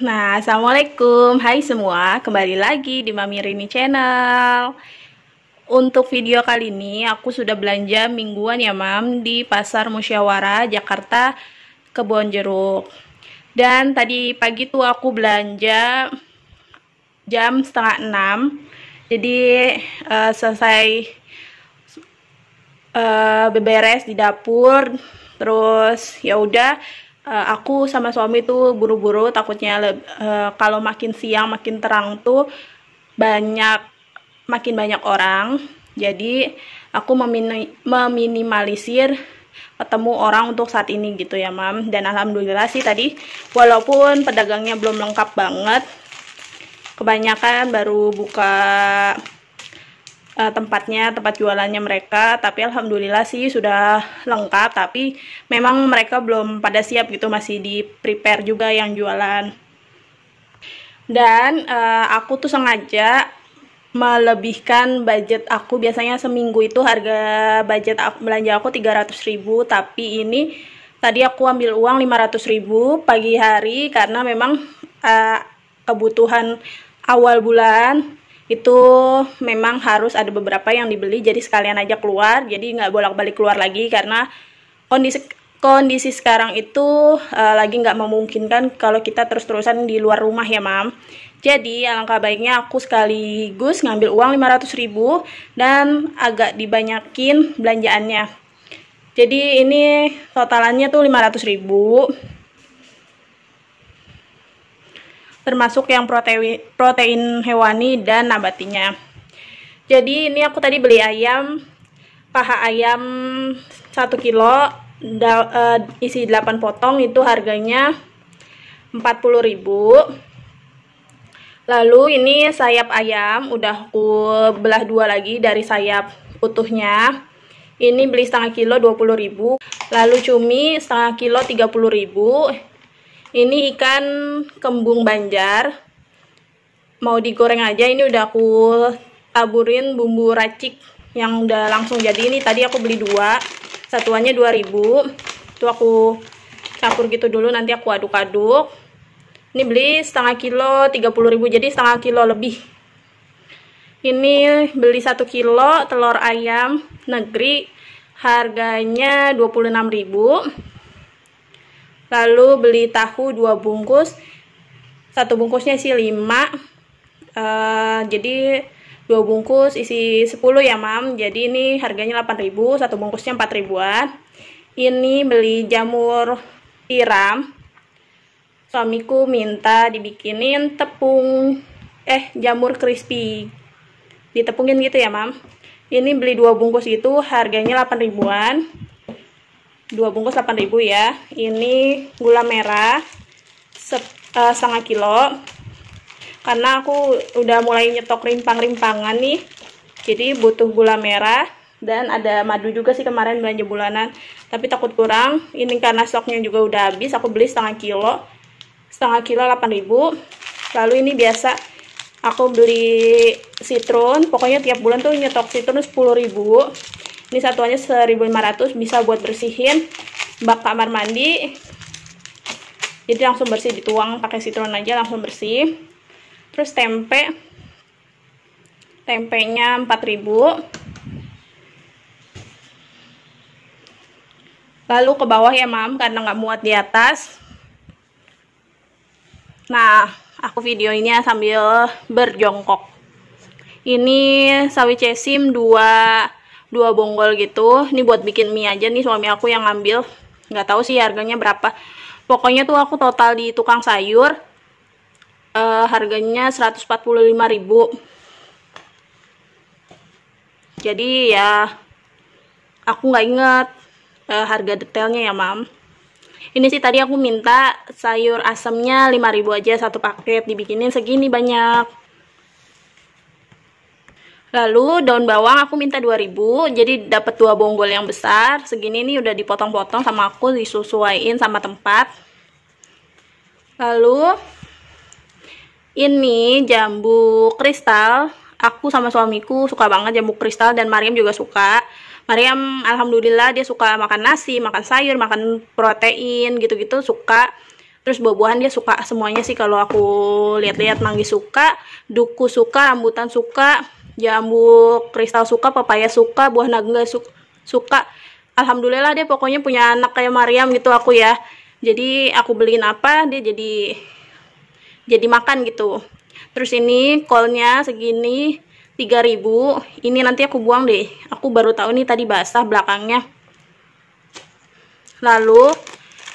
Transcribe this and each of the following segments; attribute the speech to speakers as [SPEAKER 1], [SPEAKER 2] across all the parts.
[SPEAKER 1] Nah, Assalamualaikum Hai semua, kembali lagi di Mami Rini Channel Untuk video kali ini, aku sudah belanja mingguan ya Mam Di Pasar Musyawarah, Jakarta, Kebon Jeruk Dan tadi pagi tuh aku belanja jam setengah enam Jadi uh, selesai uh, beberes di dapur Terus ya udah Eh, aku sama suami tuh buru-buru takutnya uh, kalau makin siang makin terang tuh banyak makin banyak orang jadi aku memin meminimalisir ketemu orang untuk saat ini gitu ya mam dan alhamdulillah sih tadi walaupun pedagangnya belum lengkap banget kebanyakan baru buka uh, tempatnya, tempat jualannya mereka. Tapi alhamdulillah sih sudah lengkap. Tapi memang mereka belum pada siap gitu, masih di prepare juga yang jualan. Dan uh, aku tuh sengaja melebihkan budget aku biasanya seminggu itu harga budget aku, belanja aku 300 ribu tapi ini tadi aku ambil uang 500 ribu pagi hari karena memang uh, kebutuhan awal bulan itu memang harus ada beberapa yang dibeli jadi sekalian aja keluar jadi nggak bolak-balik keluar lagi karena kondisi kondisi sekarang itu uh, lagi nggak memungkinkan kalau kita terus-terusan di luar rumah ya mam jadi alangkah baiknya aku sekaligus ngambil uang 500 ribu dan agak dibanyakin belanjaannya jadi ini totalannya tuh 500 ribu termasuk yang protein, protein hewani dan nabatinya. Jadi ini aku tadi beli ayam, paha ayam 1 kilo, da, uh, isi 8 potong itu harganya 40000 Lalu ini sayap ayam udah aku belah dua lagi dari sayap utuhnya. Ini beli setengah kilo 20.000. Lalu cumi setengah kilo 30.000. Ini ikan kembung banjar. Mau digoreng aja, ini udah aku taburin bumbu racik yang udah langsung jadi. Ini tadi aku beli dua, satuannya 2000 Itu aku campur gitu dulu, nanti aku aduk-aduk. Ini beli setengah kilo 30.000 jadi setengah kilo lebih. Ini beli satu kilo telur ayam negeri harganya 26.000 lalu beli tahu dua bungkus satu bungkusnya isi 5 uh, eh, jadi dua bungkus isi 10 ya mam jadi ini harganya 8000 satu bungkusnya empat ribuan ini beli jamur tiram suamiku minta dibikinin tepung eh jamur crispy ditepungin gitu ya mam ini beli dua bungkus itu harganya delapan ribuan dua bungkus 8000 ya ini gula merah eh, setengah kilo karena aku udah mulai nyetok rimpang-rimpangan nih jadi butuh gula merah dan ada madu juga sih kemarin belanja bulanan tapi takut kurang ini karena stoknya juga udah habis aku beli setengah kilo setengah kilo 8000 lalu ini biasa aku beli citron pokoknya tiap bulan tuh nyetok citron 10000 ini satuannya 1500 bisa buat bersihin bak kamar mandi jadi langsung bersih dituang pakai citron aja langsung bersih terus tempe tempenya 4000 lalu ke bawah ya mam karena nggak muat di atas nah aku video ini ya, sambil berjongkok ini sawi cesim 2 dua bonggol gitu ini buat bikin mie aja nih suami aku yang ngambil nggak tahu sih harganya berapa pokoknya tuh aku total di tukang sayur uh, harganya 145.000 jadi ya aku nggak inget uh, eh, harga detailnya ya mam ini sih tadi aku minta sayur asemnya 5000 aja satu paket dibikinin segini banyak Lalu daun bawang aku minta 2000 Jadi dapat dua bonggol yang besar Segini nih udah dipotong-potong sama aku disesuaikan sama tempat Lalu Ini jambu kristal Aku sama suamiku suka banget jambu kristal Dan Mariam juga suka Mariam alhamdulillah dia suka makan nasi Makan sayur, makan protein gitu-gitu Suka terus buah-buahan dia suka semuanya sih kalau aku lihat-lihat manggis suka duku suka rambutan suka jambu kristal suka papaya suka buah naga su suka alhamdulillah deh pokoknya punya anak kayak Mariam gitu aku ya jadi aku beliin apa dia jadi jadi makan gitu terus ini kolnya segini 3000 ini nanti aku buang deh aku baru tahu nih tadi basah belakangnya lalu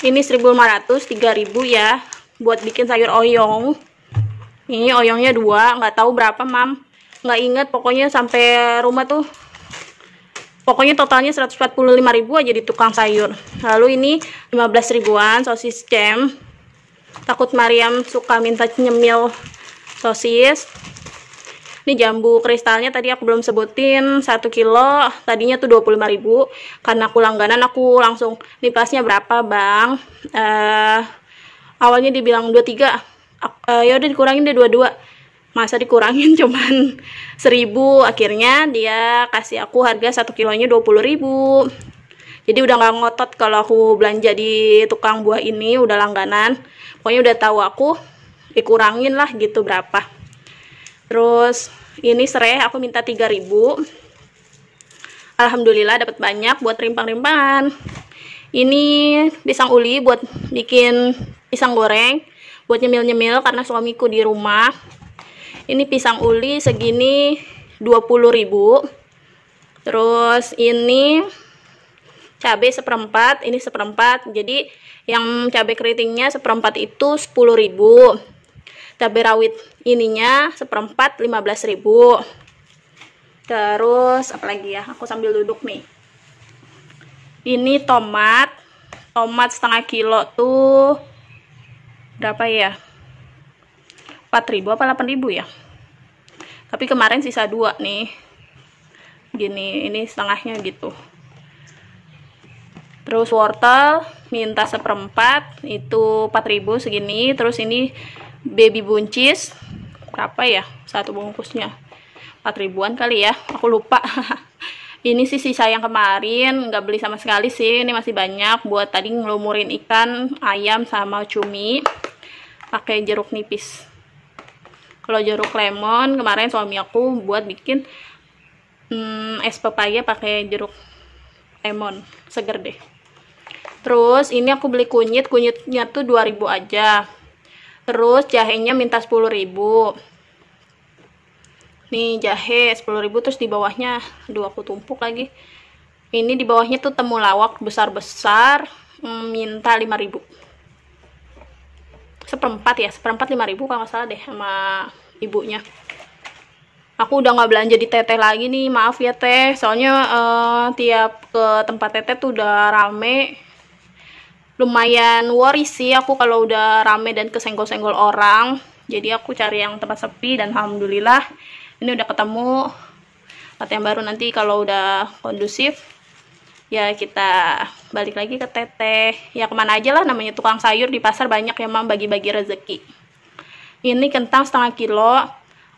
[SPEAKER 1] ini 1500 3000 ya buat bikin sayur oyong ini oyongnya dua nggak tahu berapa mam nggak inget pokoknya sampai rumah tuh pokoknya totalnya 145 ribu aja di tukang sayur lalu ini 15 ribuan sosis jam takut Mariam suka minta nyemil sosis ini jambu kristalnya tadi aku belum sebutin 1 kilo tadinya tuh 25 ribu karena aku langganan aku langsung ini pasnya berapa bang uh, awalnya dibilang 23 uh, eh, yaudah dikurangin deh 22 masa dikurangin cuman 1000 akhirnya dia kasih aku harga satu kilonya ribu jadi udah nggak ngotot kalau aku belanja di tukang buah ini udah langganan pokoknya udah tahu aku dikurangin lah gitu berapa terus ini serai aku minta 3000 Alhamdulillah dapat banyak buat rimpang-rimpangan ini pisang uli buat bikin pisang goreng buat nyemil-nyemil karena suamiku di rumah ini pisang uli segini 20.000 terus ini cabai seperempat ini seperempat jadi yang cabai keritingnya seperempat itu 10.000 cabai rawit ininya seperempat 15.000 terus apalagi ya aku sambil duduk nih ini tomat tomat setengah kilo tuh berapa ya 4000 apa 8000 ya tapi kemarin sisa dua nih gini ini setengahnya gitu terus wortel minta seperempat itu 4000 segini terus ini baby buncis berapa ya satu bungkusnya 4000an kali ya aku lupa ini sih sisa yang kemarin nggak beli sama sekali sih ini masih banyak buat tadi ngelumurin ikan ayam sama cumi pakai jeruk nipis kalau jeruk lemon kemarin suami aku buat bikin hmm, es pepaya pakai jeruk lemon seger deh terus ini aku beli kunyit kunyitnya tuh 2000 aja terus jahenya minta 10.000 nih jahe 10.000 terus di bawahnya dua aku tumpuk lagi ini di bawahnya tuh temulawak besar-besar hmm, minta 5000 seperempat ya seperempat lima ribu kalau nggak salah deh sama ibunya aku udah nggak belanja di teteh lagi nih maaf ya teh soalnya uh, tiap ke tempat teteh tuh udah rame lumayan worry sih aku kalau udah rame dan kesenggol-senggol orang jadi aku cari yang tempat sepi dan alhamdulillah ini udah ketemu tempat yang baru nanti kalau udah kondusif ya kita balik lagi ke teteh ya kemana aja lah namanya tukang sayur di pasar banyak ya mam bagi-bagi rezeki ini kentang setengah kilo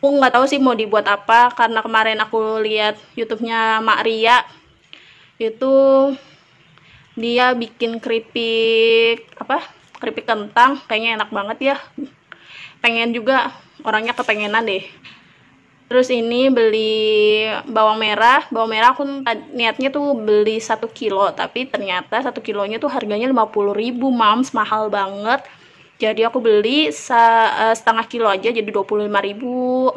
[SPEAKER 1] aku nggak tahu sih mau dibuat apa karena kemarin aku lihat YouTube-nya Mak Ria itu dia bikin keripik apa keripik kentang kayaknya enak banget ya pengen juga orangnya kepengenan deh Terus ini beli bawang merah. Bawang merah aku niatnya tuh beli satu kilo, tapi ternyata satu kilonya tuh harganya 50 ribu, mams, mahal banget. Jadi aku beli eh, setengah kilo aja jadi 25 ribu.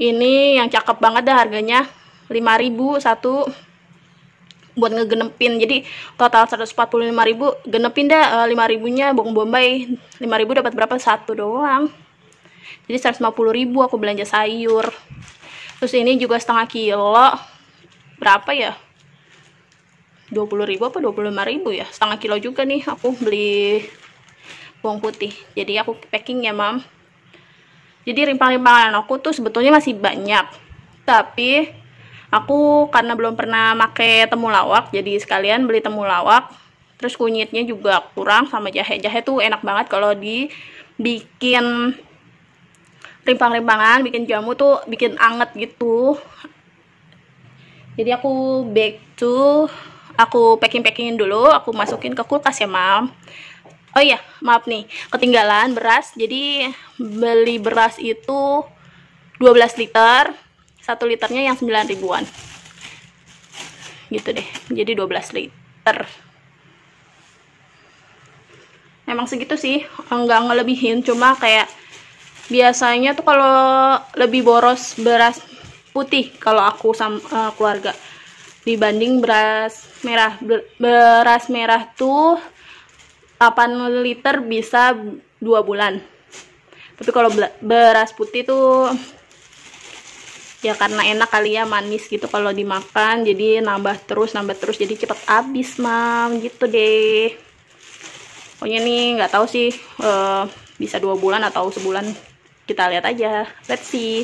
[SPEAKER 1] Ini yang cakep banget dah harganya 5 ribu satu buat ngegenepin. Jadi total 145 ribu genepin dah 5 eh, ribunya bong bombay. 5 ribu dapat berapa? Satu doang jadi 150 ribu aku belanja sayur terus ini juga setengah kilo berapa ya 20 ribu apa 25 ribu ya setengah kilo juga nih aku beli bawang putih jadi aku packing ya mam jadi rimpang-rimpangan aku tuh sebetulnya masih banyak tapi aku karena belum pernah make temulawak jadi sekalian beli temulawak terus kunyitnya juga kurang sama jahe jahe tuh enak banget kalau dibikin rimpang-rimpangan bikin jamu tuh bikin anget gitu jadi aku back tuh aku packing-packingin dulu aku masukin ke kulkas ya mam oh iya maaf nih ketinggalan beras jadi beli beras itu 12 liter 1 liternya yang 9 ribuan gitu deh jadi 12 liter emang segitu sih enggak ngelebihin cuma kayak biasanya tuh kalau lebih boros beras putih kalau aku sama uh, eh, keluarga dibanding beras merah beras merah tuh 8 liter bisa 2 bulan tapi kalau beras putih tuh ya karena enak kali ya manis gitu kalau dimakan jadi nambah terus nambah terus jadi cepet habis mam gitu deh pokoknya nih nggak tahu sih uh, bisa dua bulan atau sebulan kita lihat aja let's see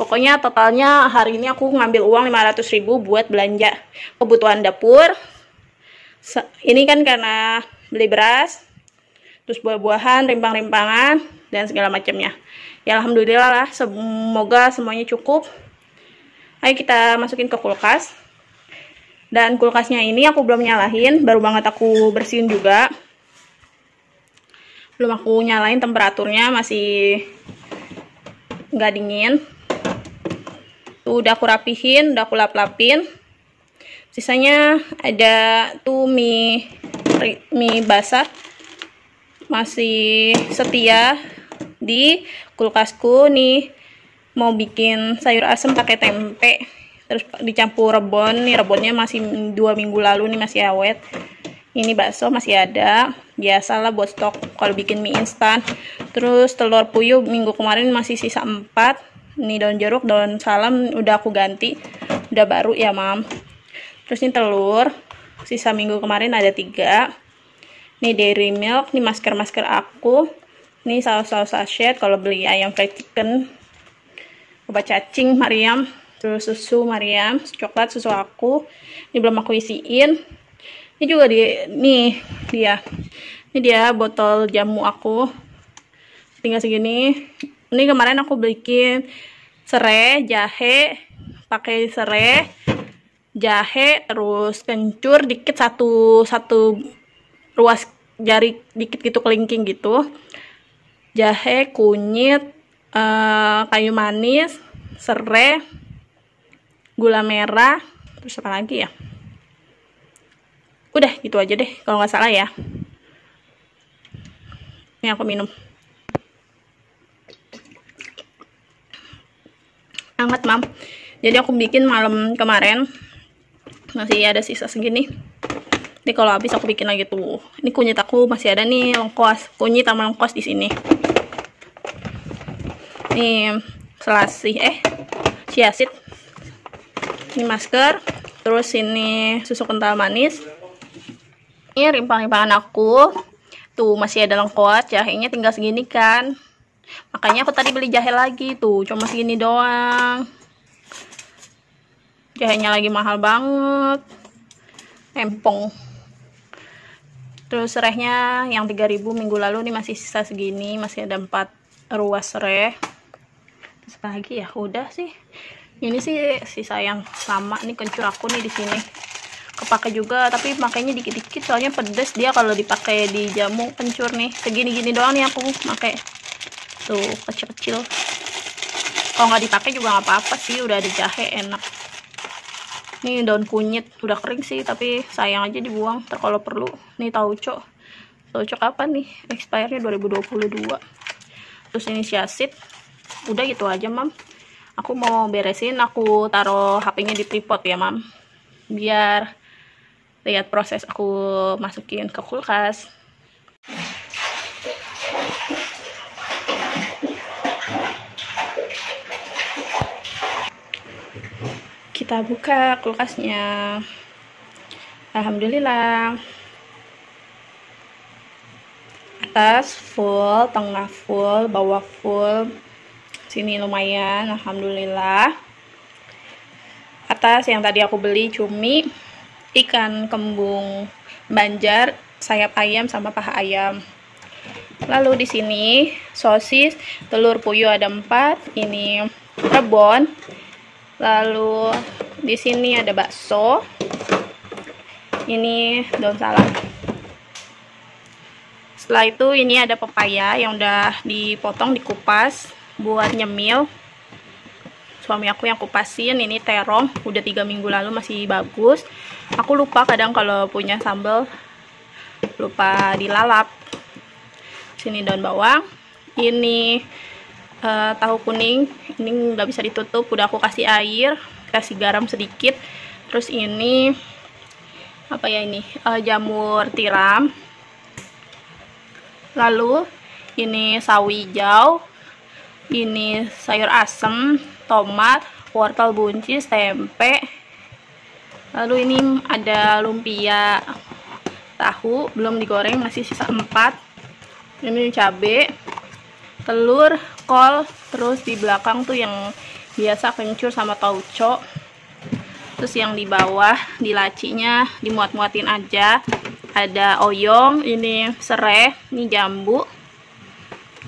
[SPEAKER 1] pokoknya totalnya hari ini aku ngambil uang 500 ribu buat belanja kebutuhan dapur ini kan karena beli beras terus buah-buahan, rimpang-rimpangan dan segala macamnya ya Alhamdulillah lah, semoga semuanya cukup ayo kita masukin ke kulkas dan kulkasnya ini aku belum nyalahin baru banget aku bersihin juga belum aku nyalain temperaturnya masih nggak dingin tuh udah aku rapihin udah aku lap-lapin sisanya ada tuh mie mie basah masih setia di kulkasku nih mau bikin sayur asem pakai tempe terus dicampur rebon nih rebonnya masih dua minggu lalu nih masih awet ini bakso masih ada biasalah buat stok kalau bikin mie instan terus telur puyuh minggu kemarin masih sisa 4 ini daun jeruk daun salam udah aku ganti udah baru ya mam terus ini telur sisa minggu kemarin ada 3 ini dairy milk ini masker-masker aku ini saus-saus sachet kalau beli ayam fried chicken obat cacing mariam terus susu mariam coklat susu aku ini belum aku isiin ini juga di nih dia ini dia botol jamu aku tinggal segini ini kemarin aku bikin serai jahe pakai serai jahe terus kencur dikit satu satu ruas jari dikit gitu kelingking gitu jahe kunyit eh, kayu manis serai gula merah terus apa lagi ya udah gitu aja deh kalau nggak salah ya ini aku minum hangat mam jadi aku bikin malam kemarin masih ada sisa segini ini kalau habis aku bikin lagi tuh ini kunyit aku masih ada nih lengkos kunyit sama lengkos di sini ini selasih eh siasit ini masker terus ini susu kental manis ini rimpang-rimpangan aku tuh masih ada lengkuat jahenya ya, tinggal segini kan makanya aku tadi beli jahe lagi tuh cuma segini doang jahenya lagi mahal banget empong terus serehnya yang 3000 minggu lalu nih masih sisa segini masih ada 4 ruas sereh terus lagi ya udah sih ini sih sisa yang sama nih kencur aku nih di sini kepake juga tapi makainya dikit-dikit soalnya pedes dia kalau dipakai di jamu pencur nih segini-gini doang nih aku pakai tuh kecil-kecil kalau nggak dipakai juga nggak apa-apa sih udah ada jahe enak nih daun kunyit udah kering sih tapi sayang aja dibuang ter perlu nih tauco tauco kapan nih expirednya 2022 terus ini siasit udah gitu aja mam aku mau beresin aku taruh HP-nya di tripod ya mam biar lihat proses aku masukin ke kulkas kita buka kulkasnya Alhamdulillah atas full tengah full bawah full sini lumayan Alhamdulillah atas yang tadi aku beli cumi ikan kembung banjar, sayap ayam sama paha ayam. Lalu di sini sosis, telur puyuh ada empat ini rebon. Lalu di sini ada bakso. Ini daun salam. Setelah itu ini ada pepaya yang udah dipotong, dikupas buat nyemil suami aku yang kupasin ini terong udah tiga minggu lalu masih bagus aku lupa kadang kalau punya sambal lupa dilalap sini daun bawang ini uh, tahu kuning ini nggak bisa ditutup udah aku kasih air kasih garam sedikit terus ini apa ya ini uh, jamur tiram lalu ini sawi hijau ini sayur asem tomat, wortel buncis, tempe. Lalu ini ada lumpia tahu belum digoreng masih sisa 4. Ini cabai, telur, kol, terus di belakang tuh yang biasa kencur sama tauco. Terus yang di bawah di lacinya dimuat-muatin aja. Ada oyong, ini serai, ini jambu.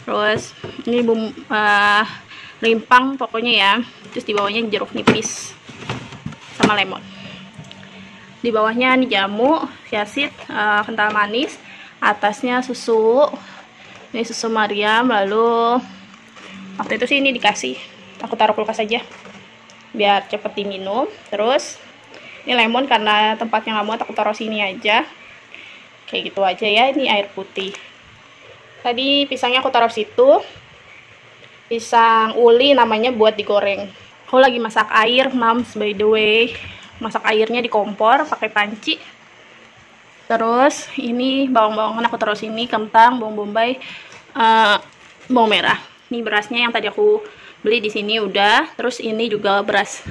[SPEAKER 1] Terus ini bumbu uh, rimpang pokoknya ya terus di bawahnya jeruk nipis sama lemon di bawahnya ini jamu siasit uh, eh, kental manis atasnya susu ini susu mariam lalu waktu itu sih ini dikasih aku taruh kulkas aja biar cepet diminum terus ini lemon karena tempatnya nggak muat aku taruh sini aja kayak gitu aja ya ini air putih tadi pisangnya aku taruh situ pisang uli namanya buat digoreng aku lagi masak air mams by the way masak airnya di kompor pakai panci terus ini bawang-bawangan aku terus ini kentang bawang bombay uh, bawang merah ini berasnya yang tadi aku beli di sini udah terus ini juga beras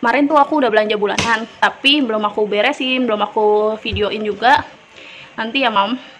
[SPEAKER 1] kemarin tuh aku udah belanja bulanan tapi belum aku beresin belum aku videoin juga nanti ya mam